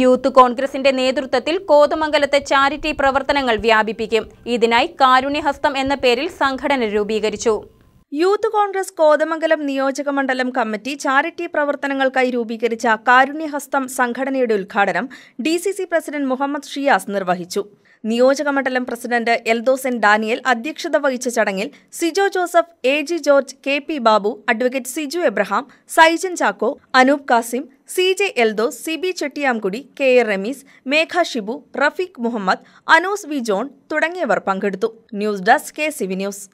youth കോൺഗ്രസിന്റെ നേതൃത്വത്തിൽ കോതമംഗലത്തെ charity പ്രവർത്തനങ്ങൾ വ്യാപിപ്പിക്കും ഇതിനായി കാരുണ്യഹസ്തം എന്ന പേരിൽ സംഘടന രൂപീകരിച്ചു യൂത്ത് കോൺഗ്രസ് കോതമംഗലം നിയോജക മണ്ഡലം കമ്മിറ്റി ചാരിറ്റി പ്രവർത്തനങ്ങൾക്കായി രൂപീകരിച്ച കാരുണ്യഹസ്തം സംഘടനയുടെ ഉദ്ഘാടനം D C C president Muhammad Shiyas നിർവഹിച്ചു നിയോജക മണ്ഡലം പ്രസിഡന്റ് എൽദോസൻ ഡാനിയൽ അധ്യക്ഷത വഹിച്ച ചടങ്ങിൽ Sijo Joseph A G George K P Babu advocate Siju Abraham Saijan Chacko Anoop Kasim C J Eldhose C B Chettiyamkudi K A Rameez Megha Shibu Rafeeq Muhammad Anus V John തുടങ്ങിയവർ പങ്കെടുത്തു news desk K C V news